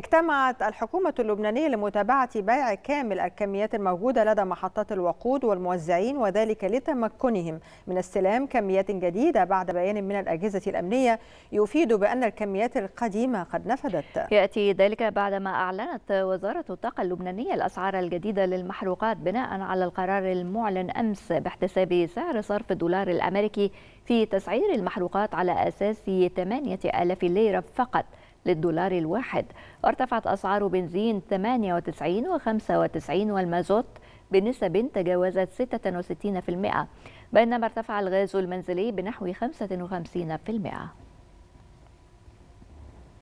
اجتمعت الحكومة اللبنانية لمتابعة بيع كامل الكميات الموجودة لدى محطات الوقود والموزعين وذلك لتمكنهم من استلام كميات جديدة بعد بيان من الأجهزة الأمنية يفيد بأن الكميات القديمة قد نفذت يأتي ذلك بعدما أعلنت وزارة الطاقة اللبنانية الأسعار الجديدة للمحروقات بناء على القرار المعلن أمس باحتساب سعر صرف الدولار الأمريكي في تسعير المحروقات على أساس 8000 ليرة فقط للدولار الواحد وارتفعت أسعار بنزين 98 و95 والمازوت بنسب تجاوزت 66% بينما ارتفع الغاز المنزلي بنحو 55%